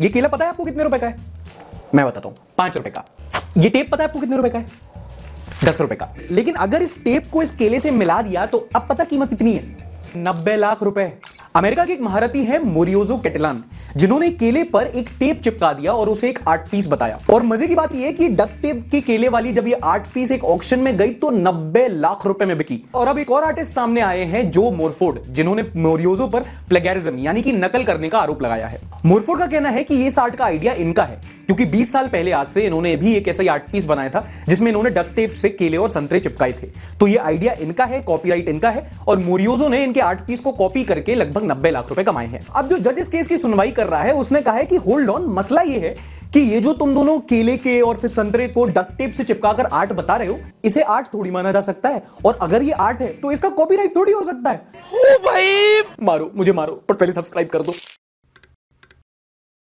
ये केला पता है आपको कितने रुपए का है मैं बताता हूं पांच रुपए का ये टेप पता है आपको कितने रुपए का है दस रुपए का लेकिन अगर इस टेप को इस केले से मिला दिया तो अब पता कीमत कितनी है नब्बे लाख रुपए अमेरिका की एक महारथी है मोरियोजो कैटलान जिन्होंने केले पर एक टेप चिपका दिया और उसे एक आर्ट पीस बताया और मजे की बात यह कि डक टेप के केले वाली जब ये आर्ट पीस एक ऑक्शन में गई तो नब्बे लाख रुपए में बिकी और अब एक और आर्टिस्ट सामने आए हैं जो मोरफोर्ड जिन्होंने मोरियोजो पर प्लेगरिज्म यानी कि नकल करने का आरोप लगाया है मोरफोर्ड का कहना है कि ये आर्ट का आइडिया इनका है क्योंकि 20 साल पहले आज से इन्होंने भी एक ऐसा आर्ट पीस बनाया था जिसमें इन्होंने डक टेप से केले और संतरे चिपकाए थे तो ये आइडिया इनका है कॉपीराइट इनका है और मोरियोजो ने इनके आर्ट पीस को कॉपी करके लगभग नब्बे लाख रुपए कमाए हैं अब जो जज इस केस की सुनवाई कर कर रहा है उसने कहा है कि होल्ड ऑन मसला ये है कि ये जो तुम दोनों केले के और फिर संतरे को डक टेप से चिपकाकर आर्ट बता रहे हो इसे आर्ट थोड़ी माना जा सकता है और अगर ये आर्ट है तो इसका कॉपीराइट थोड़ी हो सकता है ओ भाई मारो मुझे मारो पर पहले सब्सक्राइब कर दो